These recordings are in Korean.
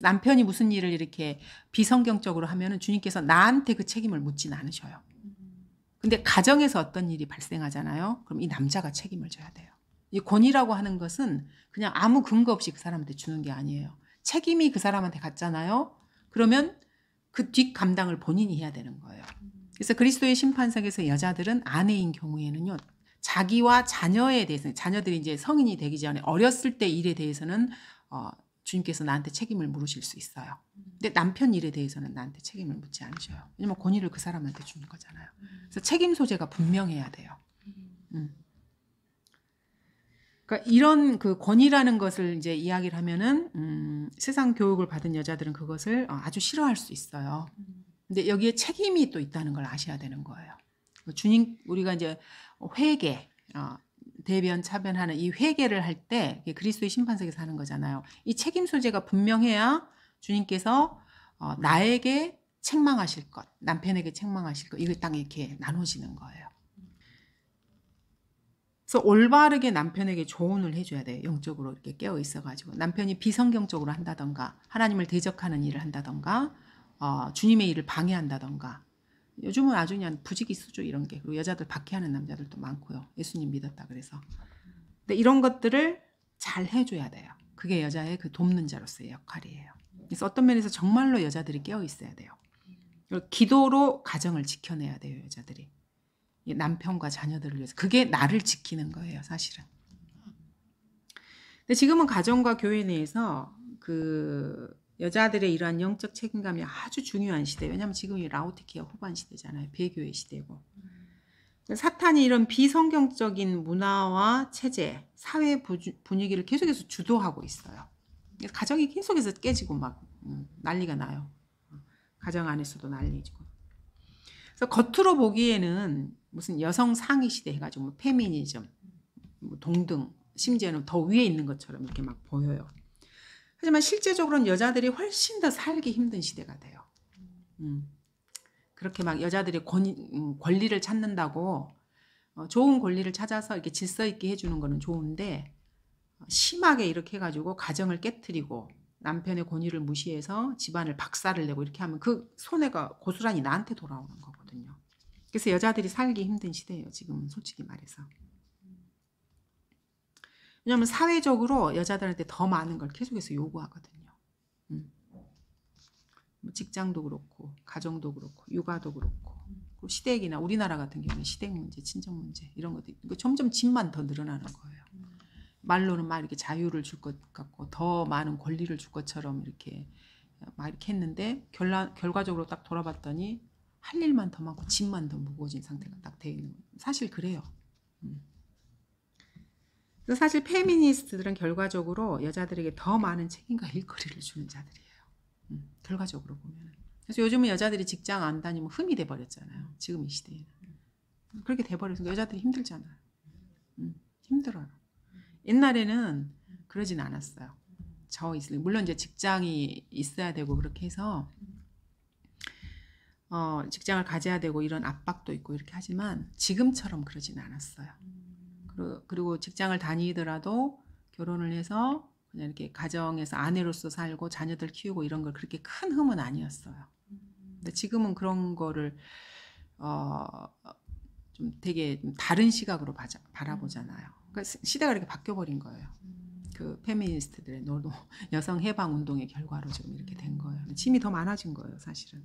남편이 무슨 일을 이렇게 비성경적으로 하면은 주님께서 나한테 그 책임을 묻진 않으셔요. 근데 가정에서 어떤 일이 발생하잖아요. 그럼 이 남자가 책임을 져야 돼요. 이 권위라고 하는 것은 그냥 아무 근거 없이 그 사람한테 주는 게 아니에요. 책임이 그 사람한테 갔잖아요. 그러면 그 뒷감당을 본인이 해야 되는 거예요. 그래서 그리스도의 심판석에서 여자들은 아내인 경우에는요. 자기와 자녀에 대해서 자녀들이 이제 성인이 되기 전에 어렸을 때 일에 대해서는 어, 주님께서 나한테 책임을 물으실 수 있어요. 음. 근데 남편 일에 대해서는 나한테 책임을 묻지 않으셔요. 왜냐면 권위를 그 사람한테 주는 거잖아요. 음. 그래서 책임 소재가 분명해야 돼요. 음. 음. 그러니까 이런 그 권위라는 것을 이제 이야기를 하면은 음, 세상 교육을 받은 여자들은 그것을 어, 아주 싫어할 수 있어요. 근데 여기에 책임이 또 있다는 걸 아셔야 되는 거예요. 그 주님 우리가 이제 회개, 어, 대변 차변하는 이 회개를 할 때 그리스도의 심판석에서 하는 거잖아요. 이 책임 소재가 분명해야 주님께서 어, 나에게 책망하실 것, 남편에게 책망하실 것, 이걸 딱 이렇게 나눠지는 거예요. 그래서 올바르게 남편에게 조언을 해줘야 돼. 영적으로 이렇게 깨어 있어가지고. 남편이 비성경적으로 한다던가, 하나님을 대적하는 일을 한다던가, 어, 주님의 일을 방해한다던가, 요즘은 아주 그냥 부지기수죠 이런 게 그리고 여자들 박해하는 남자들도 많고요 예수님 믿었다 그래서 근데 이런 것들을 잘 해줘야 돼요 그게 여자의 그 돕는 자로서의 역할이에요 그래서 어떤 면에서 정말로 여자들이 깨어 있어야 돼요 기도로 가정을 지켜내야 돼요 여자들이 남편과 자녀들을 위해서 그게 나를 지키는 거예요 사실은 근데 지금은 가정과 교회 내에서 그 여자들의 이러한 영적 책임감이 아주 중요한 시대. 왜냐하면 지금이 라우티키아 후반 시대잖아요. 배교의 시대고. 사탄이 이런 비성경적인 문화와 체제, 사회 분위기를 계속해서 주도하고 있어요. 가정이 계속해서 깨지고 막 음, 난리가 나요. 가정 안에서도 난리지고. 그래서 겉으로 보기에는 무슨 여성 상위 시대 해가지고 뭐 페미니즘, 뭐 동등, 심지어는 더 위에 있는 것처럼 이렇게 막 보여요. 하지만 실제적으로는 여자들이 훨씬 더 살기 힘든 시대가 돼요. 음. 그렇게 막 여자들이 권, 음, 권리를 찾는다고 어, 좋은 권리를 찾아서 이렇게 질서 있게 해주는 거는 좋은데 어, 심하게 이렇게 해가지고 가정을 깨뜨리고 남편의 권위를 무시해서 집안을 박살을 내고 이렇게 하면 그 손해가 고스란히 나한테 돌아오는 거거든요. 그래서 여자들이 살기 힘든 시대예요. 지금 솔직히 말해서. 왜냐하면 사회적으로 여자들한테 더 많은 걸 계속해서 요구하거든요. 음. 뭐 직장도 그렇고 가정도 그렇고 육아도 그렇고 그리고 시댁이나 우리나라 같은 경우는 시댁 문제, 친정 문제 이런 것들 그러니까 점점 집만 더 늘어나는 거예요. 말로는 막 이렇게 자유를 줄 것 같고 더 많은 권리를 줄 것처럼 이렇게 막 이렇게 했는데 결라, 결과적으로 딱 돌아봤더니 할 일만 더 많고 집만 더 무거워진 상태가 딱 돼 있는 거예요. 사실 그래요. 음. 사실 페미니스트들은 결과적으로 여자들에게 더 많은 책임과 일거리를 주는 자들이에요. 음, 결과적으로 보면. 그래서 요즘은 여자들이 직장 안 다니면 흠이 돼 버렸잖아요. 지금 이시대에 음, 그렇게 돼 버려서 여자들이 힘들잖아요. 음, 힘들어요. 옛날에는 그러진 않았어요. 저 있을 물론 이제 직장이 있어야 되고 그렇게 해서 어, 직장을 가져야 되고 이런 압박도 있고 이렇게 하지만 지금처럼 그러진 않았어요. 그리고 직장을 다니더라도 결혼을 해서 그냥 이렇게 가정에서 아내로서 살고 자녀들 키우고 이런 걸 그렇게 큰 흠은 아니었어요. 근데 지금은 그런 거를 어, 좀 되게 다른 시각으로 바자, 바라보잖아요. 그러니까 시대가 이렇게 바뀌어 버린 거예요. 그 페미니스트들의 노동, 여성 해방 운동의 결과로 지금 이렇게 된 거예요. 짐이 더 많아진 거예요, 사실은.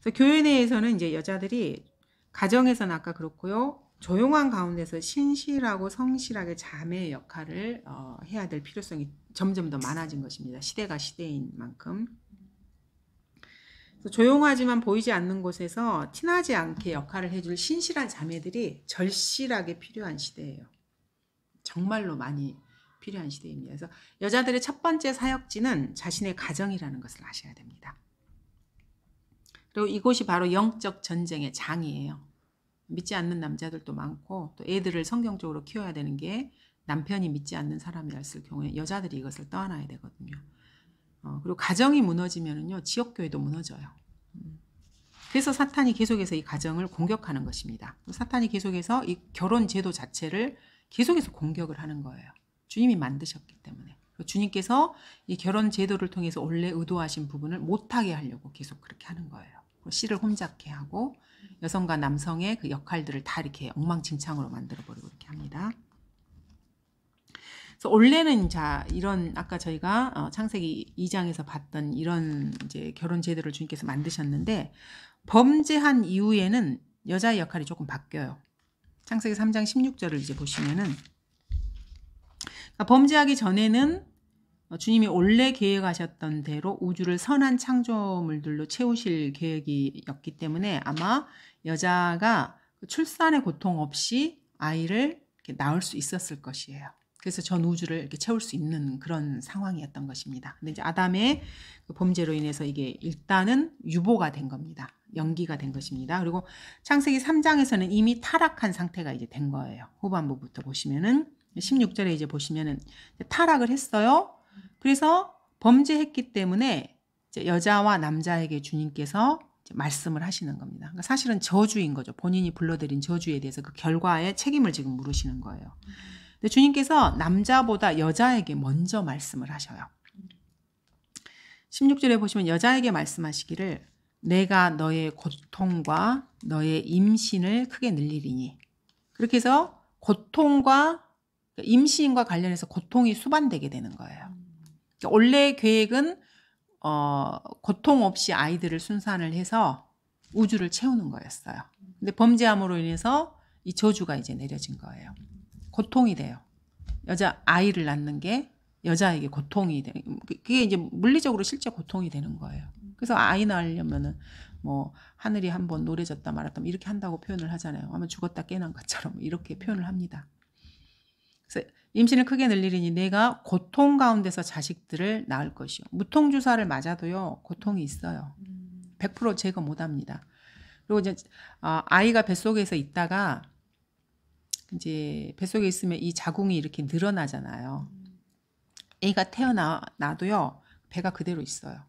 그래서 교회 내에서는 이제 여자들이 가정에서는 아까 그렇고요. 조용한 가운데서 신실하고 성실하게 자매의 역할을 어, 해야 될 필요성이 점점 더 많아진 것입니다. 시대가 시대인 만큼. 조용하지만 보이지 않는 곳에서 티나지 않게 역할을 해줄 신실한 자매들이 절실하게 필요한 시대예요. 정말로 많이 필요한 시대입니다. 그래서 여자들의 첫 번째 사역지는 자신의 가정이라는 것을 아셔야 됩니다. 그리고 이곳이 바로 영적 전쟁의 장이에요. 믿지 않는 남자들도 많고 또 애들을 성경적으로 키워야 되는 게 남편이 믿지 않는 사람이었을 경우에 여자들이 이것을 떠안아야 되거든요. 어, 그리고 가정이 무너지면요 지역교회도 무너져요. 음. 그래서 사탄이 계속해서 이 가정을 공격하는 것입니다. 사탄이 계속해서 이 결혼 제도 자체를 계속해서 공격을 하는 거예요. 주님이 만드셨기 때문에. 주님께서 이 결혼 제도를 통해서 원래 의도하신 부분을 못하게 하려고 계속 그렇게 하는 거예요. 씨를 혼잡케 하고 여성과 남성의 그 역할들을 다 이렇게 엉망진창으로 만들어버리고 이렇게 합니다. 그래서 원래는 자 이런 아까 저희가 어, 창세기 2장에서 봤던 이런 이제 결혼 제도를 주님께서 만드셨는데 범죄한 이후에는 여자의 역할이 조금 바뀌어요. 창세기 3장 16절을 이제 보시면은 그러니까 범죄하기 전에는 어, 주님이 원래 계획하셨던 대로 우주를 선한 창조물들로 채우실 계획이었기 때문에 아마 여자가 그 출산의 고통 없이 아이를 이렇게 낳을 수 있었을 것이에요. 그래서 전 우주를 이렇게 채울 수 있는 그런 상황이었던 것입니다. 근데 이제 아담의 그 범죄로 인해서 이게 일단은 유보가 된 겁니다. 연기가 된 것입니다. 그리고 창세기 3장에서는 이미 타락한 상태가 이제 된 거예요. 후반부부터 보시면은 16절에 이제 보시면은 타락을 했어요. 그래서 범죄했기 때문에 여자와 남자에게 주님께서 말씀을 하시는 겁니다. 그러니까 사실은 저주인 거죠. 본인이 불러들인 저주에 대해서 그 결과에 책임을 지금 물으시는 거예요. 근데 주님께서 남자보다 여자에게 먼저 말씀을 하셔요. 16절에 보시면 여자에게 말씀하시기를 내가 너의 고통과 너의 임신을 크게 늘리리니 그렇게 해서 고통과 그러니까 임신과 관련해서 고통이 수반되게 되는 거예요. 원래 계획은 어, 고통 없이 아이들을 순산을 해서 우주를 채우는 거였어요. 근데 범죄함으로 인해서 이 저주가 이제 내려진 거예요. 고통이 돼요. 여자 아이를 낳는 게 여자에게 고통이 돼. 그게 이제 물리적으로 실제 고통이 되는 거예요. 그래서 아이 낳으려면은 뭐 하늘이 한번 노래졌다 말았다 뭐 이렇게 한다고 표현을 하잖아요. 아마 죽었다 깨난 것처럼 이렇게 표현을 합니다. 그래서 임신을 크게 늘리리니 내가 고통 가운데서 자식들을 낳을 것이요. 무통 주사를 맞아도요 고통이 있어요. 100% 제거 못합니다. 그리고 이제 아, 아이가 뱃속에서 있다가 이제 뱃속에 있으면 이 자궁이 이렇게 늘어나잖아요. 애가 태어나도요 배가 그대로 있어요.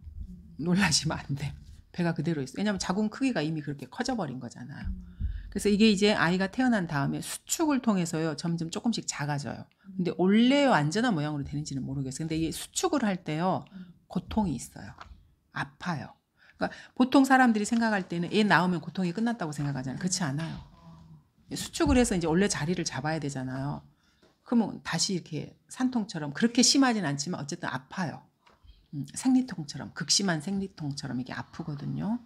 놀라시면 안 돼. 배가 그대로 있어. 왜냐하면 자궁 크기가 이미 그렇게 커져버린 거잖아요. 그래서 이게 이제 아이가 태어난 다음에 수축을 통해서요 점점 조금씩 작아져요. 근데 원래 완전한 모양으로 되는지는 모르겠어요. 근데 이게 수축을 할 때요 고통이 있어요. 아파요. 그러니까 보통 사람들이 생각할 때는 애나오면 고통이 끝났다고 생각하잖아요. 그렇지 않아요. 수축을 해서 이제 원래 자리를 잡아야 되잖아요. 그러면 다시 이렇게 산통처럼 그렇게 심하진 않지만 어쨌든 아파요. 음, 생리통처럼 극심한 생리통처럼 이게 아프거든요.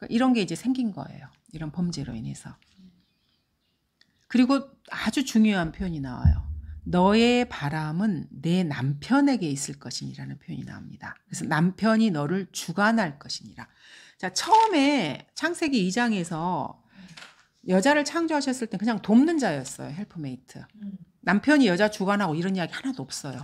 그러니까 이런 게 이제 생긴 거예요. 이런 범죄로 인해서. 그리고 아주 중요한 표현이 나와요. 너의 바람은 내 남편에게 있을 것이니라는 표현이 나옵니다. 그래서 남편이 너를 주관할 것이니라. 자, 처음에 창세기 2장에서 여자를 창조하셨을 때 그냥 돕는 자였어요. 헬프메이트. 남편이 여자 주관하고 이런 이야기 하나도 없어요.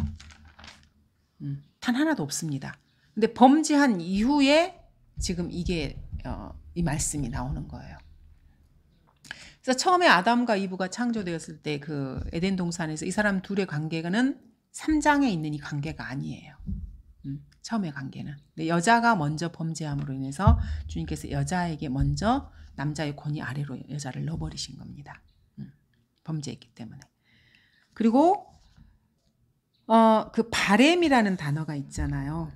음, 단 하나도 없습니다. 근데 범죄한 이후에 지금 이게 어, 이 말씀이 나오는 거예요. 그래서 처음에 아담과 이브가 창조되었을 때 그 에덴 동산에서 이 사람 둘의 관계는 3장에 있는 이 관계가 아니에요. 음, 처음의 관계는. 근데 여자가 먼저 범죄함으로 인해서 주님께서 여자에게 먼저 남자의 권위 아래로 여자를 넣어버리신 겁니다. 음, 범죄했기 때문에. 그리고 어, 그 바램이라는 단어가 있잖아요.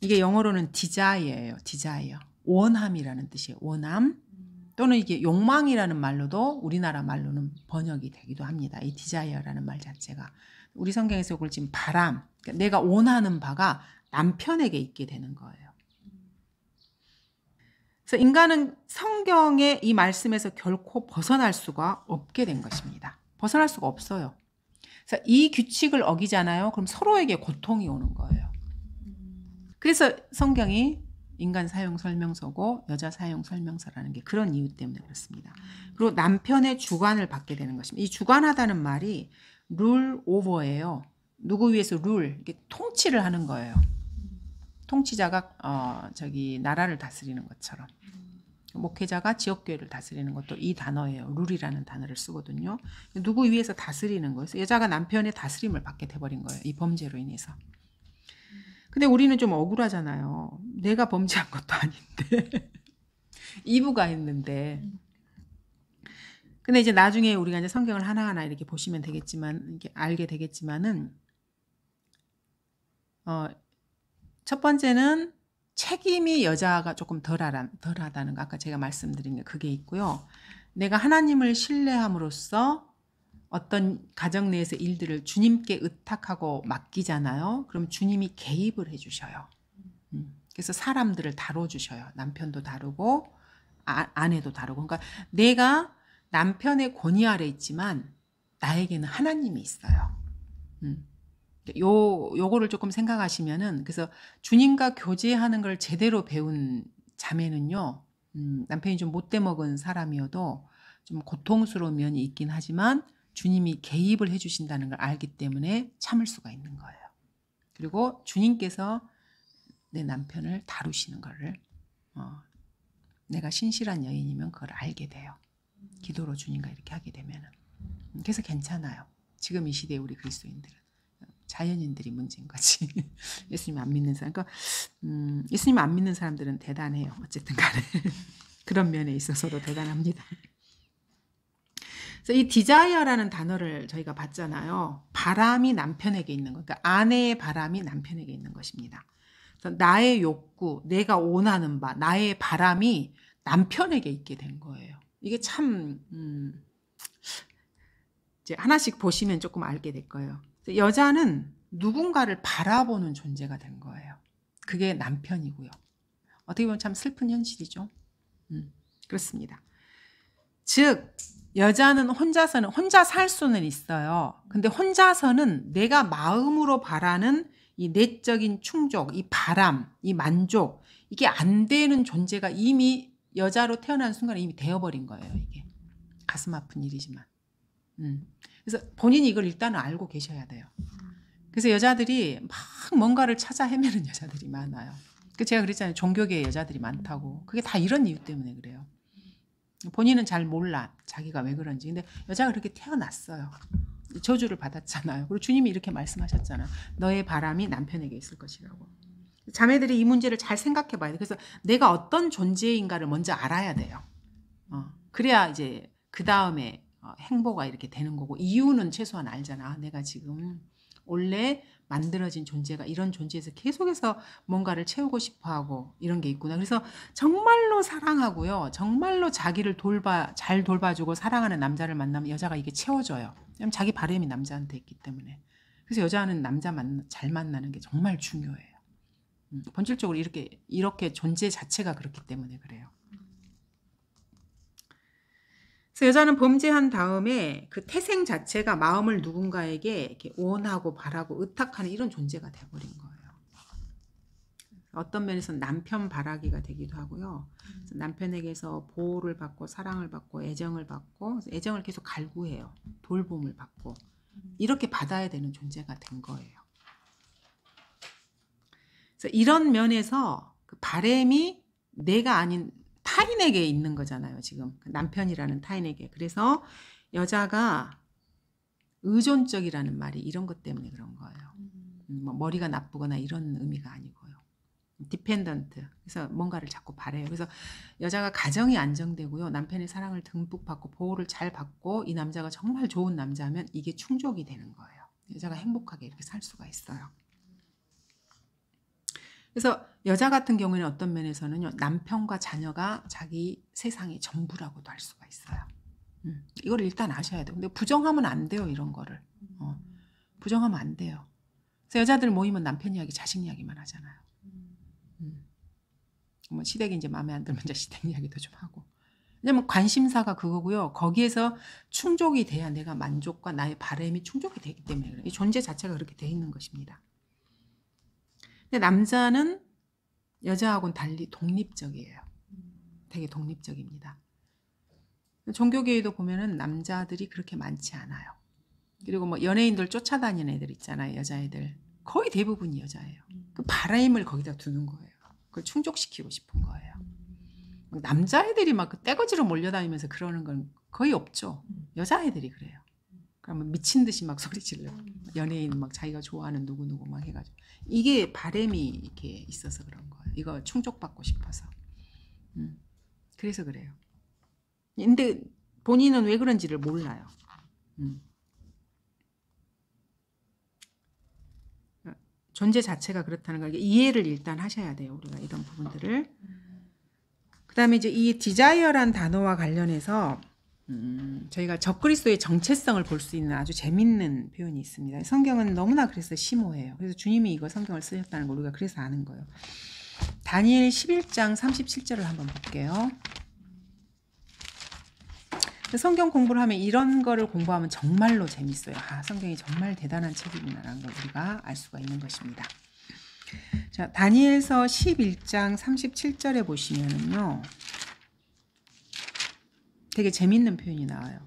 이게 영어로는 디자이어예요. 디자이어. 원함이라는 뜻이에요. 원함 음. 또는 이게 욕망이라는 말로도 우리나라 말로는 번역이 되기도 합니다. 이 디자이어라는 말 자체가 우리 성경에서 이걸 지금 바람, 그러니까 내가 원하는 바가 남편에게 있게 되는 거예요. 그래서 인간은 성경의 이 말씀에서 결코 벗어날 수가 없게 된 것입니다. 벗어날 수가 없어요. 그래서 이 규칙을 어기잖아요. 그럼 서로에게 고통이 오는 거예요. 음. 그래서 성경이 인간 사용 설명서고 여자 사용 설명서라는 게 그런 이유 때문에 그렇습니다. 그리고 남편의 주관을 받게 되는 것입니다. 이 주관하다는 말이 룰 오버예요. 누구 위해서 룰, 이게 통치를 하는 거예요. 통치자가 어, 저기 나라를 다스리는 것처럼 목회자가 지역교회를 다스리는 것도 이 단어예요. 룰이라는 단어를 쓰거든요. 누구 위해서 다스리는 거예요. 여자가 남편의 다스림을 받게 돼버린 거예요. 이 범죄로 인해서. 근데 우리는 좀 억울하잖아요. 내가 범죄한 것도 아닌데. 이부가 있는데. 근데 이제 나중에 우리가 이제 성경을 하나하나 이렇게 보시면 되겠지만, 이렇게 알게 되겠지만은, 어, 첫 번째는 책임이 여자가 조금 덜하라, 덜하다는 거 아까 제가 말씀드린 게 그게 있고요. 내가 하나님을 신뢰함으로써 어떤 가정 내에서 일들을 주님께 의탁하고 맡기잖아요. 그럼 주님이 개입을 해주셔요. 음. 그래서 사람들을 다뤄주셔요. 남편도 다루고 아, 아내도 다루고. 그러니까 내가 남편의 권위 아래 있지만 나에게는 하나님이 있어요. 음. 요 요거를 조금 생각하시면은 그래서 주님과 교제하는 걸 제대로 배운 자매는요. 음, 남편이 좀 못돼 먹은 사람이어도 좀 고통스러운 면이 있긴 하지만 주님이 개입을 해주신다는 걸 알기 때문에 참을 수가 있는 거예요. 그리고 주님께서 내 남편을 다루시는 거를 어, 내가 신실한 여인이면 그걸 알게 돼요. 기도로 주님과 이렇게 하게 되면 음, 그래서 괜찮아요. 지금 이 시대 우리 그리스도인들은 자연인들이 문제인 거지. 예수님 안 믿는 사람, 그러니까 음, 예수님 안 믿는 사람들은 대단해요. 어쨌든 간에 그런 면에 있어서도 대단합니다. 그래서 이 디자이어라는 단어를 저희가 봤잖아요. 바람이 남편에게 있는 것, 그러니까 아내의 바람이 남편에게 있는 것입니다. 나의 욕구, 내가 원하는 바, 나의 바람이 남편에게 있게 된 거예요. 이게 참 음, 이제 하나씩 보시면 조금 알게 될 거예요. 여자는 누군가를 바라보는 존재가 된 거예요. 그게 남편이고요. 어떻게 보면 참 슬픈 현실이죠. 음, 그렇습니다. 즉 여자는 혼자서는 혼자 살 수는 있어요. 근데 혼자서는 내가 마음으로 바라는 이 내적인 충족, 이 바람, 이 만족 이게 안 되는 존재가 이미 여자로 태어난 순간 이미 되어버린 거예요. 이게 가슴 아픈 일이지만, 음. 그래서 본인이 이걸 일단 알고 계셔야 돼요. 그래서 여자들이 막 뭔가를 찾아 헤매는 여자들이 많아요. 그 제가 그랬잖아요. 종교계 여자들이 많다고. 그게 다 이런 이유 때문에 그래요. 본인은 잘 몰라. 자기가 왜 그런지. 근데 여자가 그렇게 태어났어요. 저주를 받았잖아요. 그리고 주님이 이렇게 말씀하셨잖아. 요 너의 바람이 남편에게 있을 것이라고. 자매들이 이 문제를 잘 생각해 봐야 돼. 그래서 내가 어떤 존재인가를 먼저 알아야 돼요. 어. 그래야 이제 그 다음에 어, 행보가 이렇게 되는 거고 이유는 최소한 알잖 아, 내가 지금 원래 만들어진 존재가 이런 존재에서 계속해서 뭔가를 채우고 싶어 하고 이런 게 있구나. 그래서 정말로 사랑하고요. 정말로 자기를 돌봐, 잘 돌봐주고 사랑하는 남자를 만나면 여자가 이게 채워져요. 왜냐면 자기 바램이 남자한테 있기 때문에. 그래서 여자는 남자 만, 잘 만나는 게 정말 중요해요. 음, 본질적으로 이렇게, 이렇게 존재 자체가 그렇기 때문에 그래요. 그래서 여자는 범죄한 다음에 그 태생 자체가 마음을 누군가에게 이렇게 원하고 바라고 의탁하는 이런 존재가 돼버린 거예요. 어떤 면에서는 남편 바라기가 되기도 하고요. 남편에게서 보호를 받고 사랑을 받고 애정을 받고 애정을 계속 갈구해요. 돌봄을 받고 이렇게 받아야 되는 존재가 된 거예요. 그래서 이런 면에서 그 바램이 내가 아닌 타인에게 있는 거잖아요. 지금 그 남편이라는 타인에게. 그래서 여자가 의존적이라는 말이 이런 것 때문에 그런 거예요. 음. 음, 뭐 머리가 나쁘거나 이런 의미가 아니고요. 디펜던트. 그래서 뭔가를 자꾸 바래요. 그래서 여자가 가정이 안정되고요. 남편의 사랑을 듬뿍 받고 보호를 잘 받고 이 남자가 정말 좋은 남자면 이게 충족이 되는 거예요. 여자가 행복하게 이렇게 살 수가 있어요. 그래서 여자 같은 경우에는 어떤 면에서는요, 남편과 자녀가 자기 세상의 전부라고도 할 수가 있어요. 음, 이걸 일단 아셔야 돼요. 근데 부정하면 안 돼요, 이런 거를. 어, 부정하면 안 돼요. 그래서 여자들 모이면 남편 이야기, 자식 이야기만 하잖아요. 음. 뭐 시댁이 이제 마음에 안 들면 이제 시댁 이야기도 좀 하고. 왜냐면 관심사가 그거고요. 거기에서 충족이 돼야 내가 만족과 나의 바램이 충족이 되기 때문에 그래요. 이 존재 자체가 그렇게 돼 있는 것입니다. 근데 남자는 여자하고는 달리 독립적이에요. 되게 독립적입니다. 종교계에도 보면은 남자들이 그렇게 많지 않아요. 그리고 뭐 연예인들 쫓아다니는 애들 있잖아요. 여자애들. 거의 대부분이 여자예요. 그 바람을 거기다 두는 거예요. 그걸 충족시키고 싶은 거예요. 남자애들이 막그 떼거지로 몰려다니면서 그러는 건 거의 없죠. 여자애들이 그래요. 그러면 미친 듯이 막 소리 질러. 음. 연예인 막 자기가 좋아하는 누구 누구 막 해가지고 이게 바램이 이렇게 있어서 그런 거예요. 이거 충족받고 싶어서. 음. 그래서 그래요. 근데 본인은 왜 그런지를 몰라요. 음. 존재 자체가 그렇다는 걸 이해를 일단 하셔야 돼요. 우리가 이런 부분들을. 음. 그 다음에 이제 이 디자이어란 단어와 관련해서 음, 저희가 적그리스도의 정체성을 볼 수 있는 아주 재밌는 표현이 있습니다. 성경은 너무나 그래서 심오해요. 그래서 주님이 이거 성경을 쓰셨다는 걸 우리가 그래서 아는 거예요. 다니엘 11장 37절을 한번 볼게요. 성경 공부를 하면 이런 거를 공부하면 정말로 재밌어요. 아, 성경이 정말 대단한 책이구나라는 걸 우리가 알 수가 있는 것입니다. 자, 다니엘서 11장 37절에 보시면요 되게 재밌는 표현이 나와요.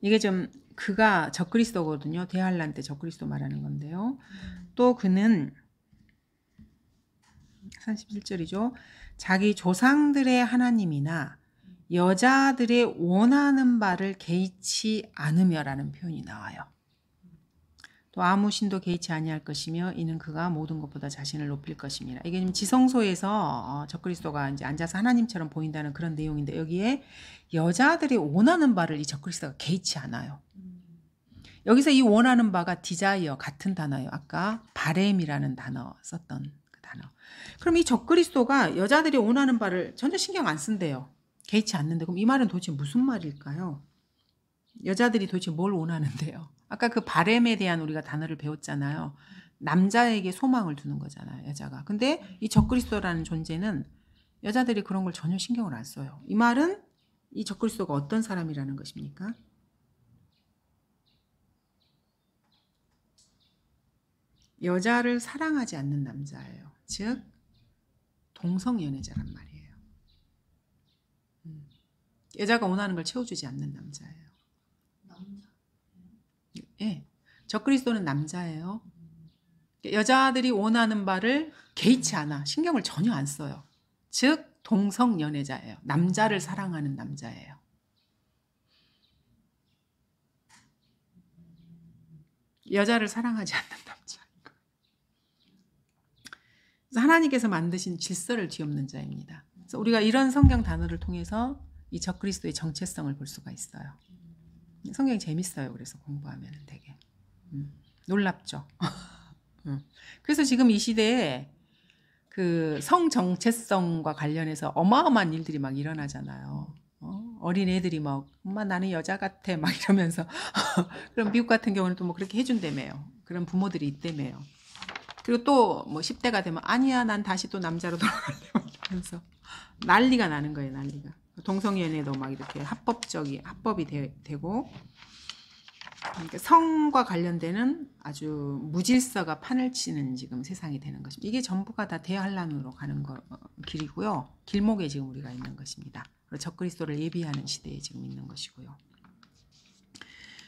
이게 좀 그가 적그리스도거든요. 대한란 때 적그리스도 말하는 건데요. 또 그는 31절이죠. 자기 조상들의 하나님이나 여자들의 원하는 바를 개의치 않으며라는 표현이 나와요. 또 아무 신도 개의치 아니할 것이며 이는 그가 모든 것보다 자신을 높일 것입니다. 이게 지금 지성소에서 어, 적그리스도가 이제 앉아서 하나님처럼 보인다는 그런 내용인데 여기에 여자들이 원하는 바를 이 적그리스도가 개의치 않아요. 여기서 이 원하는 바가 디자이어 같은 단어예요. 아까 바램이라는 단어 썼던 그 단어. 그럼 이 적그리스도가 여자들이 원하는 바를 전혀 신경 안 쓴대요. 개의치 않는데 그럼 이 말은 도대체 무슨 말일까요? 여자들이 도대체 뭘 원하는데요? 아까 그 바램에 대한 우리가 단어를 배웠잖아요. 남자에게 소망을 두는 거잖아요, 여자가. 근데 이 적그리스도라는 존재는 여자들이 그런 걸 전혀 신경을 안 써요. 이 말은 이 적그리스도가 어떤 사람이라는 것입니까? 여자를 사랑하지 않는 남자예요. 즉 동성 연애자란 말이에요. 음. 여자가 원하는 걸 채워주지 않는 남자예요. 예. 저 그리스도는 남자예요. 여자들이 원하는 바를 개의치 않아. 신경을 전혀 안 써요. 즉, 동성 연애자예요. 남자를 사랑하는 남자예요. 여자를 사랑하지 않는 남자. 그래서 하나님께서 만드신 질서를 뒤엎는 자입니다. 그래서 우리가 이런 성경 단어를 통해서 이 적그리스도의 정체성을 볼 수가 있어요. 성경이 재밌어요. 그래서 공부하면 되게 음, 놀랍죠. 음. 그래서 지금 이 시대에 그 성 정체성과 관련해서 어마어마한 일들이 막 일어나잖아요. 어? 린 애들이 막 엄마 나는 여자 같아 막 이러면서 그럼 미국 같은 경우는 또 뭐 그렇게 해준다며요. 그런 부모들이 있다며요. 그리고 또 뭐 10대가 되면 아니야 난 다시 또 남자로 돌아갈래 하면서 난리가 나는 거예요 난리가. 동성연애도 막 이렇게 합법적이 합법이 되, 고 그러니까 성과 관련되는 아주 무질서가 판을 치는 지금 세상이 되는 것입니다. 이게 전부가 다 대환란으로 가는 거, 어, 길이고요. 길목에 지금 우리가 있는 것입니다. 적그리스도를 예비하는 시대에 지금 있는 것이고요.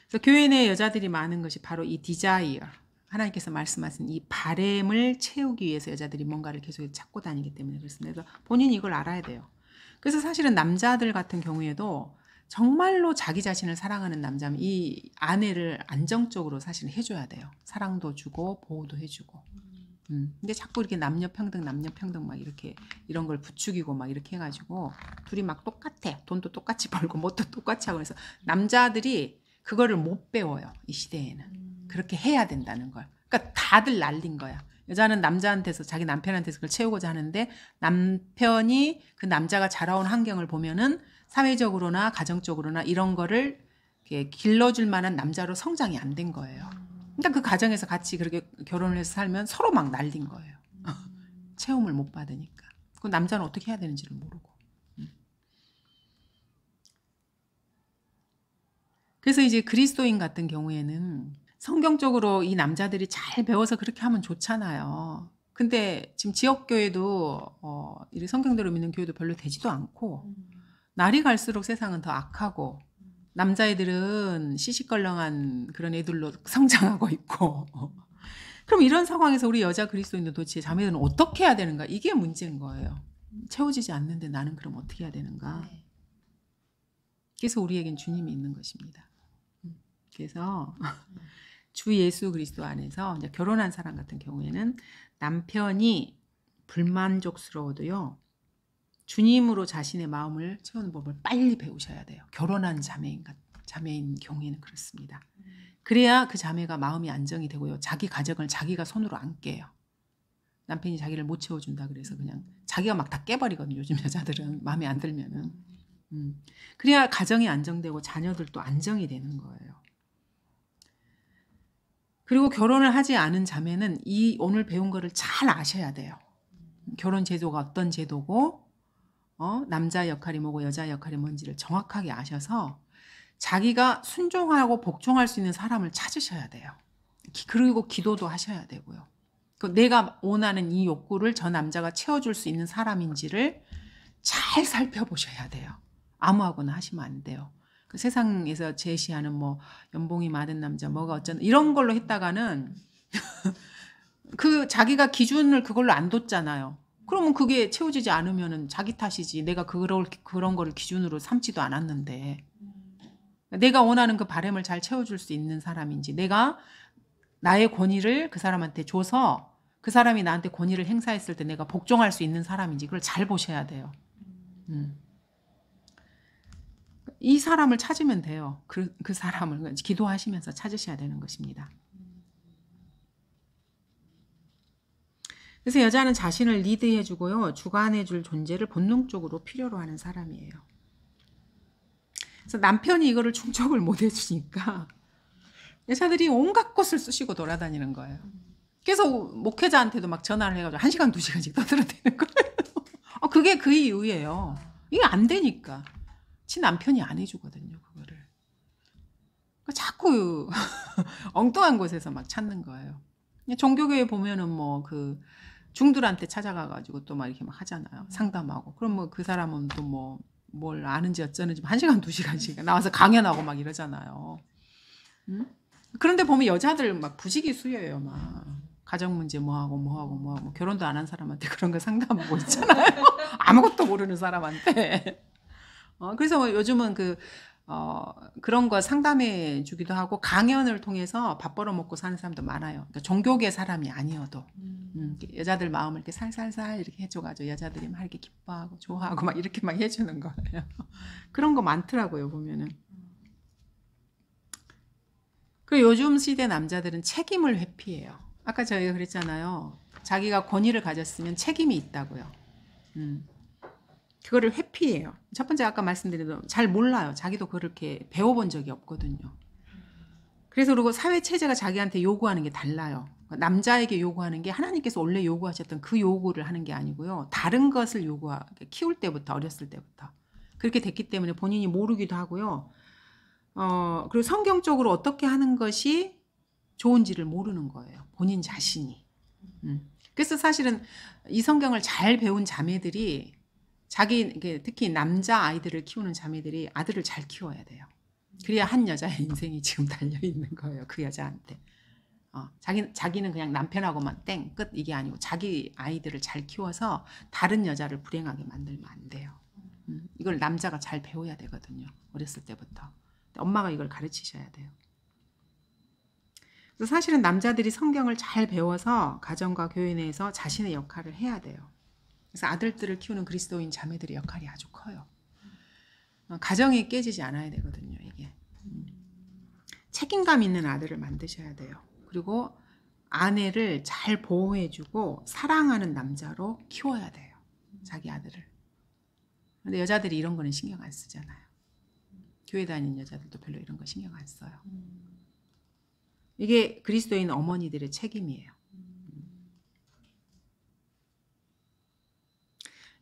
그래서 교회 내 여자들이 많은 것이 바로 이 디자이어 하나님께서 말씀하신 이 바램을 채우기 위해서 여자들이 뭔가를 계속 찾고 다니기 때문에 그렇습니다. 그래서 본인이 이걸 알아야 돼요. 그래서 사실은 남자들 같은 경우에도 정말로 자기 자신을 사랑하는 남자면 이 아내를 안정적으로 사실 해줘야 돼요. 사랑도 주고 보호도 해주고. 음. 근데 자꾸 이렇게 남녀 평등, 남녀 평등 막 이렇게 이런 걸 부추기고 막 이렇게 해가지고 둘이 막 똑같아. 돈도 똑같이 벌고 뭣도 똑같이 하고 그래서 남자들이 그거를 못 배워요. 이 시대에는 음. 그렇게 해야 된다는 걸. 그러니까 다들 날린 거야. 여자는 남자한테서 자기 남편한테서 그걸 채우고자 하는데 남편이 그 남자가 자라온 환경을 보면은 사회적으로나 가정적으로나 이런 거를 길러줄 만한 남자로 성장이 안 된 거예요. 그러니까 그 가정에서 같이 그렇게 결혼을 해서 살면 서로 막 날린 거예요. 채움을 못 받으니까. 그 남자는 어떻게 해야 되는지를 모르고. 음. 그래서 이제 그리스도인 같은 경우에는 성경적으로 이 남자들이 잘 배워서 그렇게 하면 좋잖아요. 근데 지금 지역교회도 어, 이 성경대로 믿는 교회도 별로 되지도 않고 음. 날이 갈수록 세상은 더 악하고 남자애들은 시시껄렁한 그런 애들로 성장하고 있고 그럼 이런 상황에서 우리 여자 그리스도인도 도대체 자매들은 어떻게 해야 되는가 이게 문제인 거예요. 채워지지 않는데 나는 그럼 어떻게 해야 되는가? 네. 그래서 우리에겐 주님이 있는 것입니다. 음. 그래서 네. 주 예수 그리스도 안에서 이제 결혼한 사람 같은 경우에는 남편이 불만족스러워도요. 주님으로 자신의 마음을 채우는 법을 빨리 배우셔야 돼요. 결혼한 자매인 자매인 경우에는 그렇습니다. 그래야 그 자매가 마음이 안정이 되고요. 자기 가정을 자기가 손으로 안 깨요. 남편이 자기를 못 채워준다 그래서 그냥 자기가 막 다 깨버리거든요. 요즘 여자들은 마음에 안 들면은. 음. 그래야 가정이 안정되고 자녀들도 안정이 되는 거예요. 그리고 결혼을 하지 않은 자매는 이 오늘 배운 거를 잘 아셔야 돼요. 결혼 제도가 어떤 제도고, 어, 남자 역할이 뭐고 여자 역할이 뭔지를 정확하게 아셔서 자기가 순종하고 복종할 수 있는 사람을 찾으셔야 돼요. 그리고 기도도 하셔야 되고요. 그 내가 원하는 이 욕구를 저 남자가 채워줄 수 있는 사람인지를 잘 살펴보셔야 돼요. 아무하거나 하시면 안 돼요. 그 세상에서 제시하는 뭐 연봉이 많은 남자 뭐가 어쩌나 이런 걸로 했다가는 그 자기가 기준을 그걸로 안 뒀잖아요. 그러면 그게 채워지지 않으면은 자기 탓이지. 내가 그런 그런 거를 기준으로 삼지도 않았는데. 내가 원하는 그 바램을 잘 채워줄 수 있는 사람인지, 내가 나의 권위를 그 사람한테 줘서 그 사람이 나한테 권위를 행사했을 때 내가 복종할 수 있는 사람인지 그걸 잘 보셔야 돼요. 음. 이 사람을 찾으면 돼요. 그, 그 사람을 그러니까 기도하시면서 찾으셔야 되는 것입니다. 그래서 여자는 자신을 리드해주고요, 주관해줄 존재를 본능적으로 필요로 하는 사람이에요. 그래서 남편이 이거를 충족을 못 해주니까 여자들이 온갖 것을 쑤시고 돌아다니는 거예요. 그래서 목회자한테도 막 전화를 해가지고 한 시간 두 시간씩 떠들어대는 거예요. 아, 그게 그 이유예요. 이게 안 되니까. 친 남편이 안 해주거든요, 그거를. 그러니까 자꾸 엉뚱한 곳에서 막 찾는 거예요. 종교교회 보면은 뭐 그 중들한테 찾아가가지고 또 막 이렇게 막 하잖아요. 음. 상담하고. 그럼 뭐 그 사람은 또 뭐 뭘 아는지 어쩌는지 뭐 한 시간 두 시간씩 음. 나와서 강연하고 막 이러잖아요. 음? 그런데 보면 여자들 막 부지기 수예요, 막. 가정 문제 뭐하고 뭐하고 뭐하고 결혼도 안 한 사람한테 그런 거 상담하고 있잖아요. 아무것도 모르는 사람한테. 어, 그래서 요즘은 그 어, 그런 거 상담해 주기도 하고 강연을 통해서 밥 벌어 먹고 사는 사람도 많아요. 그러니까 종교계 사람이 아니어도 음. 음, 여자들 마음을 이렇게 살살살 이렇게 해줘가지고 여자들이 막 이렇게 기뻐하고 좋아하고 막 이렇게 막 해주는 거예요. 그런 거 많더라고요 보면은. 그리고 요즘 시대 남자들은 책임을 회피해요. 아까 저희가 그랬잖아요. 자기가 권위를 가졌으면 책임이 있다고요. 음. 그거를 회피해요. 첫 번째 아까 말씀드린 대로 잘 몰라요. 자기도 그렇게 배워본 적이 없거든요. 그래서 그리고 사회 체제가 자기한테 요구하는 게 달라요. 그러니까 남자에게 요구하는 게 하나님께서 원래 요구하셨던 그 요구를 하는 게 아니고요. 다른 것을 요구하 키울 때부터 어렸을 때부터 그렇게 됐기 때문에 본인이 모르기도 하고요. 어, 그리고 성경적으로 어떻게 하는 것이 좋은지를 모르는 거예요. 본인 자신이. 음. 그래서 사실은 이 성경을 잘 배운 자매들이 자기 특히 남자 아이들을 키우는 자매들이 아들을 잘 키워야 돼요. 그래야 한 여자의 인생이 지금 달려 있는 거예요. 그 여자한테. 어, 자기, 자기는 그냥 남편하고만 땡, 끝, 이게 아니고 자기 아이들을 잘 키워서 다른 여자를 불행하게 만들면 안 돼요. 음, 이걸 남자가 잘 배워야 되거든요. 어렸을 때부터. 엄마가 이걸 가르치셔야 돼요. 그래서 사실은 남자들이 성경을 잘 배워서 가정과 교회 내에서 자신의 역할을 해야 돼요. 그래서 아들들을 키우는 그리스도인 자매들의 역할이 아주 커요. 어, 가정이 깨지지 않아야 되거든요, 이게. 음. 책임감 있는 아들을 만드셔야 돼요. 그리고 아내를 잘 보호해주고 사랑하는 남자로 키워야 돼요. 자기 아들을. 근데 여자들이 이런 거는 신경 안 쓰잖아요. 교회 다니는 여자들도 별로 이런 거 신경 안 써요. 이게 그리스도인 어머니들의 책임이에요.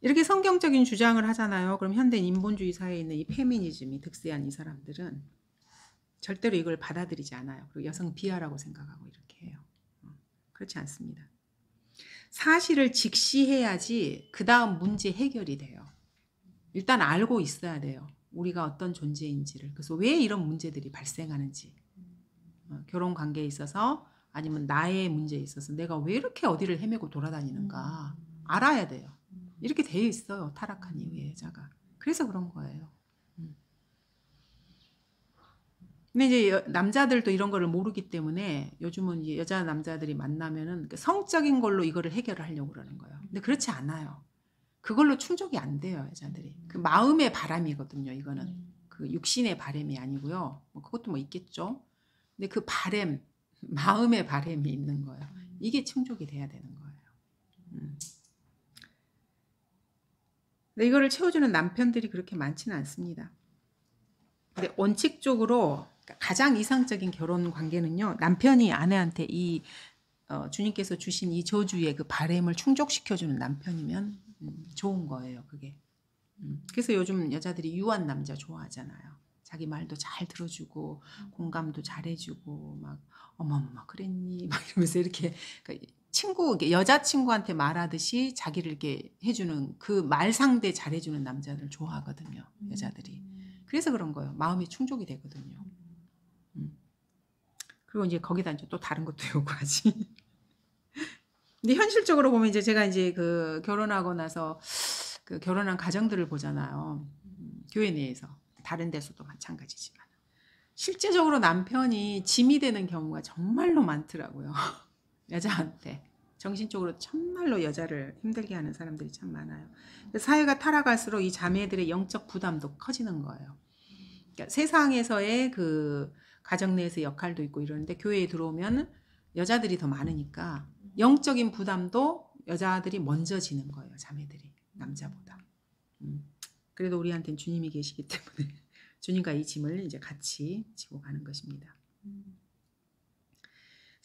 이렇게 성경적인 주장을 하잖아요. 그럼 현대인 본주의 사회에 있는 이 페미니즘이 득세한 이 사람들은 절대로 이걸 받아들이지 않아요. 그리고 여성 비하라고 생각하고 이렇게 해요. 음, 그렇지 않습니다. 사실을 직시해야지 그 다음 문제 해결이 돼요. 일단 알고 있어야 돼요. 우리가 어떤 존재인지를. 그래서 왜 이런 문제들이 발생하는지. 어, 결혼 관계에 있어서 아니면 나의 문제에 있어서 내가 왜 이렇게 어디를 헤매고 돌아다니는가 알아야 돼요. 이렇게 되어 있어요. 타락한 이후에 여자가. 그래서 그런 거예요. 음. 근데 이제 여, 남자들도 이런 거를 모르기 때문에 요즘은 이제 여자 남자들이 만나면은 그 성적인 걸로 이거를 해결을 하려고 그러는 거예요. 근데 그렇지 않아요. 그걸로 충족이 안 돼요, 여자들이. 그 마음의 바람이거든요, 이거는. 그 육신의 바램이 아니고요. 뭐 그것도 뭐 있겠죠. 근데 그 바램, 마음의 바램이 있는 거예요. 이게 충족이 돼야 되는 거예요. 근데 이거를 채워주는 남편들이 그렇게 많지는 않습니다. 근데 원칙적으로 가장 이상적인 결혼 관계는요 남편이 아내한테 이 어, 주님께서 주신 이 저주의 그 바램을 충족시켜주는 남편이면 음, 좋은 거예요 그게 음. 그래서 요즘 여자들이 유한 남자 좋아하잖아요 자기 말도 잘 들어주고 공감도 잘해주고 막 어머머 그랬니 막 이러면서 이렇게 그러니까 친구 여자 친구한테 말하듯이 자기를 이렇게 해주는 그 말 상대 잘해주는 남자를 좋아하거든요 여자들이 음. 그래서 그런 거예요 마음이 충족이 되거든요 음. 음. 그리고 이제 거기다 이제 또 다른 것도 요구하지 근데 현실적으로 보면 이제 제가 이제 그 결혼하고 나서 그 결혼한 가정들을 보잖아요 교회 내에서 다른 데서도 마찬가지지만 실제적으로 남편이 짐이 되는 경우가 정말로 많더라고요. 여자한테 정신적으로 정말로 여자를 힘들게 하는 사람들이 참 많아요. 사회가 타락할수록 이 자매들의 영적 부담도 커지는 거예요. 그러니까 세상에서의 그 가정 내에서 역할도 있고 이러는데 교회에 들어오면 여자들이 더 많으니까 영적인 부담도 여자들이 먼저 지는 거예요. 자매들이 남자보다. 음. 그래도 우리한테는 주님이 계시기 때문에 주님과 이 짐을 이제 같이 지고 가는 것입니다. 음.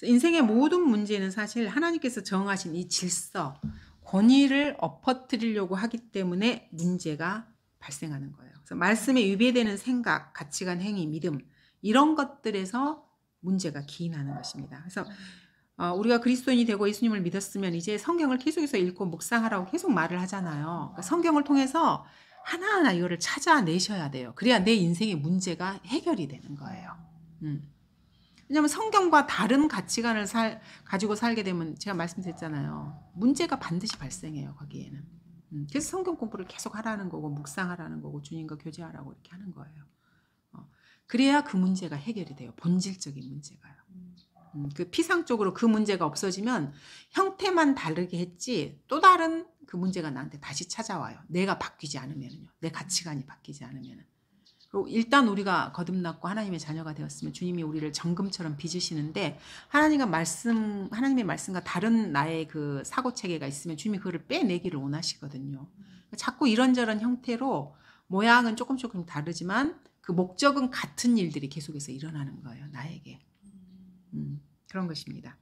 인생의 모든 문제는 사실 하나님께서 정하신 이 질서, 권위를 엎어뜨리려고 하기 때문에 문제가 발생하는 거예요. 그래서 말씀에 위배되는 생각, 가치관, 행위, 믿음 이런 것들에서 문제가 기인하는 것입니다. 그래서 어, 우리가 그리스도인이 되고 예수님을 믿었으면 이제 성경을 계속해서 읽고 묵상하라고 계속 말을 하잖아요. 그러니까 성경을 통해서 하나하나 이거를 찾아내셔야 돼요. 그래야 내 인생의 문제가 해결이 되는 거예요. 음. 왜냐하면 성경과 다른 가치관을 살, 가지고 살게 되면 제가 말씀드렸잖아요. 문제가 반드시 발생해요, 거기에는. 음, 그래서 성경 공부를 계속 하라는 거고, 묵상하라는 거고, 주님과 교제하라고 이렇게 하는 거예요. 어, 그래야 그 문제가 해결이 돼요. 본질적인 문제가요. 음, 그 피상적으로 그 문제가 없어지면 형태만 다르게 했지 또 다른 그 문제가 나한테 다시 찾아와요. 내가 바뀌지 않으면요. 내 가치관이 바뀌지 않으면은. 일단 우리가 거듭났고 하나님의 자녀가 되었으면 주님이 우리를 정금처럼 빚으시는데 하나님과 말씀 하나님의 말씀과 다른 나의 그 사고 체계가 있으면 주님이 그를 빼내기를 원하시거든요. 그러니까 자꾸 이런저런 형태로 모양은 조금 조금 다르지만 그 목적은 같은 일들이 계속해서 일어나는 거예요. 나에게 음, 그런 것입니다.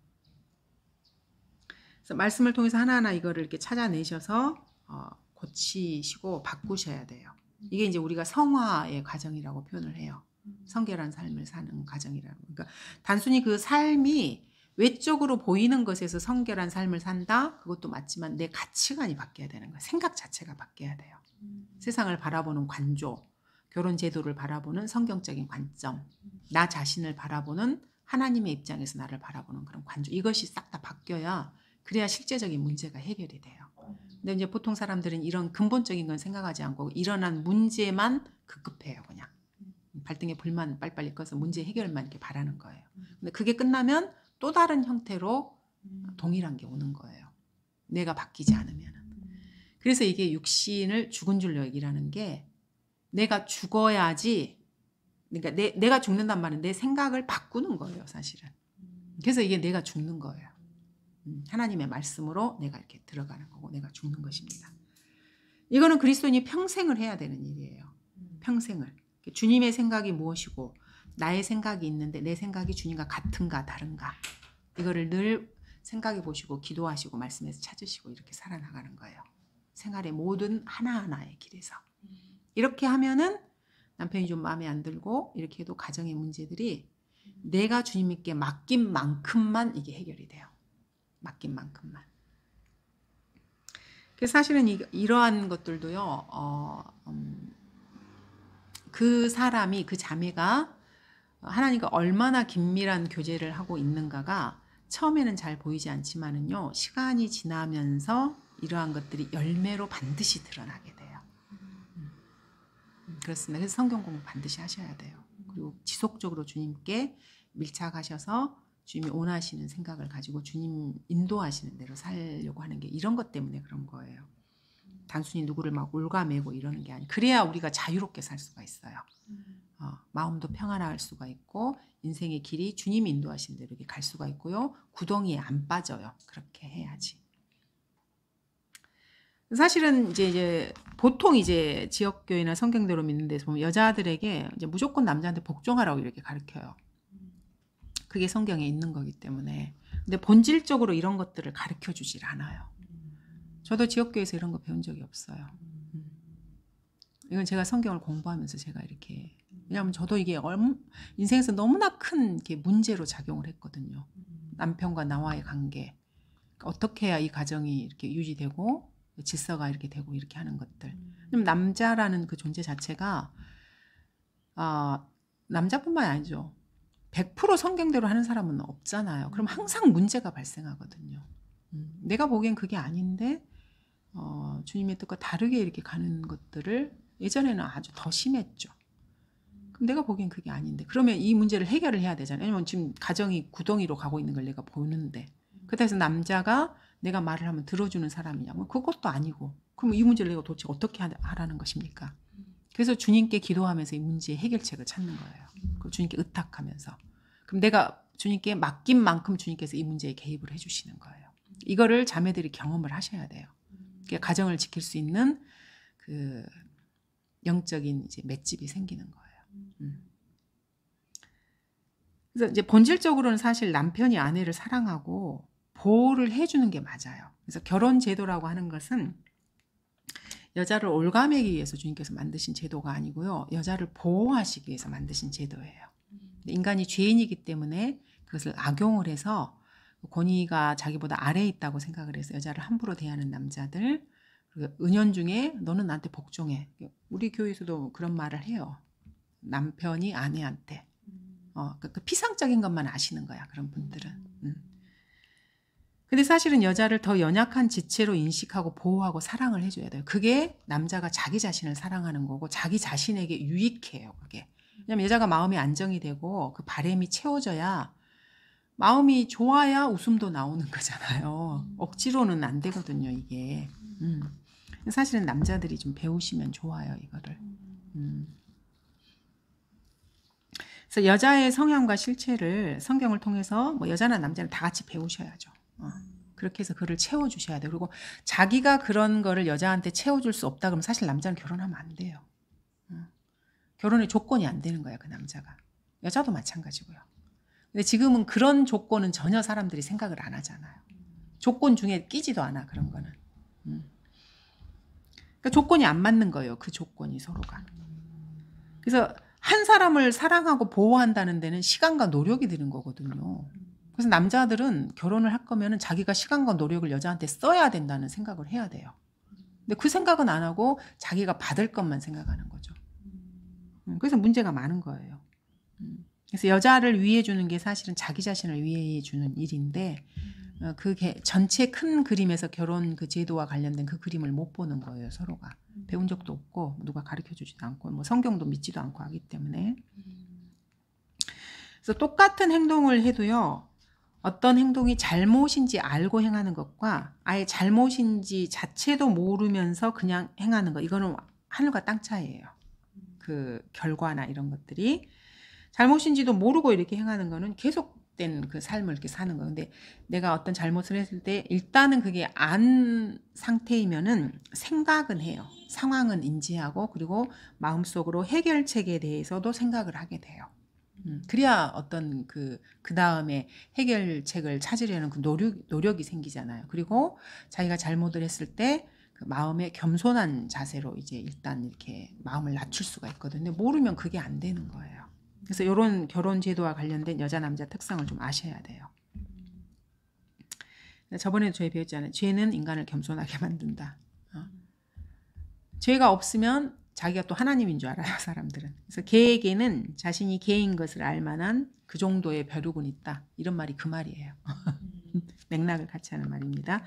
그래서 말씀을 통해서 하나하나 이거를 이렇게 찾아내셔서 어, 고치시고 바꾸셔야 돼요. 이게 이제 우리가 성화의 과정이라고 표현을 해요. 음. 성결한 삶을 사는 과정이라고. 그러니까 단순히 그 삶이 외적으로 보이는 것에서 성결한 삶을 산다? 그것도 맞지만 내 가치관이 바뀌어야 되는 거예 생각 자체가 바뀌어야 돼요. 음. 세상을 바라보는 관조, 결혼 제도를 바라보는 성경적인 관점, 나 자신을 바라보는 하나님의 입장에서 나를 바라보는 그런 관조. 이것이 싹 다 바뀌어야 그래야 실제적인 문제가 해결이 돼요. 근데 이제 보통 사람들은 이런 근본적인 건 생각하지 않고 일어난 문제만 급급해요, 그냥. 발등에 불만 빨리빨리 꺼서 문제 해결만 이렇게 바라는 거예요. 근데 그게 끝나면 또 다른 형태로 동일한 게 오는 거예요. 내가 바뀌지 않으면. 그래서 이게 육신을 죽은 줄로 얘기라는 게 내가 죽어야지 그러니까 내, 내가 죽는단 말은 내 생각을 바꾸는 거예요, 사실은. 그래서 이게 내가 죽는 거예요. 음, 하나님의 말씀으로 내가 이렇게 들어가는 거고 내가 죽는 것입니다. 이거는 그리스도인이 평생을 해야 되는 일이에요. 음. 평생을. 주님의 생각이 무엇이고 나의 생각이 있는데 내 생각이 주님과 같은가 다른가 이거를 늘 생각해 보시고 기도하시고 말씀에서 찾으시고 이렇게 살아나가는 거예요. 생활의 모든 하나하나의 길에서. 음. 이렇게 하면은 남편이 좀 마음에 안 들고 이렇게 해도 가정의 문제들이 내가 주님께 맡긴 만큼만 이게 해결이 돼요. 맡긴 만큼만. 그 사실은 이, 러한 것들도요. 어, 음, 그 사람이 그 자매가 하나님과 얼마나 긴밀한 교제를 하고 있는가가 처음에는 잘 보이지 않지만은요 시간이 지나면서 이러한 것들이 열매로 반드시 드러나게 돼요. 음, 그렇습니다. 그래서 성경 공부 반드시 하셔야 돼요. 그리고 지속적으로 주님께 밀착하셔서 주님이 원하시는 생각을 가지고 주님 인도하시는 대로 살려고 하는 게 이런 것 때문에 그런 거예요. 단순히 누구를 막울가매고 이러는 게 아니. 그래야 우리가 자유롭게 살 수가 있어요. 어, 마음도 평안할 수가 있고 인생의 길이 주님 인도하신 대로 이렇게 갈 수가 있고요. 구덩이에 안 빠져요. 그렇게 해야지. 사실은 이제, 이제 보통 이제 지역교회나 성경대로 믿는 데서 보면 여자들에게 이제 무조건 남자한테 복종하라고 이렇게 가르쳐요. 그게 성경에 있는 거기 때문에. 근데 본질적으로 이런 것들을 가르쳐 주질 않아요. 저도 지역교회에서 이런 거 배운 적이 없어요. 음. 이건 제가 성경을 공부하면서 제가 이렇게 왜냐하면 저도 이게 인생에서 너무나 큰 문제로 작용을 했거든요. 남편과 나와의 관계 그러니까 어떻게 해야 이 가정이 이렇게 유지되고 질서가 이렇게 되고 이렇게 하는 것들. 그럼 남자라는 그 존재 자체가 아 남자뿐만이 아니죠. 100% 성경대로 하는 사람은 없잖아요. 그럼 항상 문제가 발생하거든요. 음, 내가 보기엔 그게 아닌데 어, 주님의 뜻과 다르게 이렇게 가는 것들을 예전에는 아주 더 심했죠. 그럼 내가 보기엔 그게 아닌데 그러면 이 문제를 해결을 해야 되잖아요. 왜냐면 지금 가정이 구덩이로 가고 있는 걸 내가 보는데 그렇다고해서 남자가 내가 말을 하면 들어주는 사람이냐? 뭐 그것도 아니고 그럼 이 문제를 내가 도대체 어떻게 하라는 것입니까? 그래서 주님께 기도하면서 이 문제의 해결책을 찾는 거예요. 그 주님께 의탁하면서. 그럼 내가 주님께 맡긴 만큼 주님께서 이 문제에 개입을 해주시는 거예요. 이거를 자매들이 경험을 하셔야 돼요. 그게 가정을 지킬 수 있는 그 영적인 이제 맷집이 생기는 거예요. 음. 그래서 이제 본질적으로는 사실 남편이 아내를 사랑하고 보호를 해주는 게 맞아요. 그래서 결혼 제도라고 하는 것은 여자를 올가매기 위해서 주님께서 만드신 제도가 아니고요. 여자를 보호하시기 위해서 만드신 제도예요. 인간이 죄인이기 때문에 그것을 악용을 해서 권위가 자기보다 아래에 있다고 생각을 해서 여자를 함부로 대하는 남자들 그리고 은연 중에 너는 나한테 복종해 우리 교회에서도 그런 말을 해요 남편이 아내한테 어, 그러니까 그 피상적인 것만 아시는 거야 그런 분들은 음. 근데 사실은 여자를 더 연약한 지체로 인식하고 보호하고 사랑을 해줘야 돼요. 그게 남자가 자기 자신을 사랑하는 거고 자기 자신에게 유익해요. 그게 왜냐면 여자가 마음이 안정이 되고 그 바램이 채워져야 마음이 좋아야 웃음도 나오는 거잖아요. 음. 억지로는 안 되거든요, 이게. 음. 사실은 남자들이 좀 배우시면 좋아요, 이거를. 음. 그래서 여자의 성향과 실체를 성경을 통해서 뭐 여자나 남자는 다 같이 배우셔야죠. 그렇게 해서 그를 채워주셔야 돼요. 그리고 자기가 그런 거를 여자한테 채워줄 수 없다 그러면 사실 남자는 결혼하면 안 돼요. 결혼의 조건이 안 되는 거야, 그 남자가. 여자도 마찬가지고요. 근데 지금은 그런 조건은 전혀 사람들이 생각을 안 하잖아요. 조건 중에 끼지도 않아, 그런 거는. 그러니까 조건이 안 맞는 거예요, 그 조건이 서로가. 그래서 한 사람을 사랑하고 보호한다는 데는 시간과 노력이 드는 거거든요. 그래서 남자들은 결혼을 할 거면은 자기가 시간과 노력을 여자한테 써야 된다는 생각을 해야 돼요. 근데 그 생각은 안 하고 자기가 받을 것만 생각하는 거죠. 음, 그래서 문제가 많은 거예요. 음, 그래서 여자를 위해 주는 게 사실은 자기 자신을 위해 주는 일인데 그 전체 큰 그림에서 결혼 그 제도와 관련된 그 그림을 못 보는 거예요 서로가 배운 적도 없고 누가 가르쳐 주지도 않고 뭐 성경도 믿지도 않고 하기 때문에 그래서 똑같은 행동을 해도요 어떤 행동이 잘못인지 알고 행하는 것과 아예 잘못인지 자체도 모르면서 그냥 행하는 것 이거는 하늘과 땅 차이예요. 그 결과나 이런 것들이 잘못인지도 모르고 이렇게 행하는 거는 계속된 그 삶을 이렇게 사는 거. 근데 내가 어떤 잘못을 했을 때 일단은 그게 안 상태이면은 생각은 해요. 상황은 인지하고 그리고 마음속으로 해결책에 대해서도 생각을 하게 돼요. 음, 그래야 어떤 그, 그 다음에 해결책을 찾으려는 그 노력, 노력이 생기잖아요. 그리고 자기가 잘못을 했을 때 그 마음의 겸손한 자세로 이제 일단 이렇게 마음을 낮출 수가 있거든요. 모르면 그게 안 되는 거예요. 그래서 이런 결혼 제도와 관련된 여자 남자 특성을 좀 아셔야 돼요. 저번에 저희 배웠잖아요. 죄는 인간을 겸손하게 만든다. 어? 죄가 없으면 자기가 또 하나님인 줄 알아요, 사람들은. 그래서 개에게는 자신이 개인 것을 알 만한 그 정도의 벼룩은 있다. 이런 말이 그 말이에요. 음. 맥락을 같이 하는 말입니다.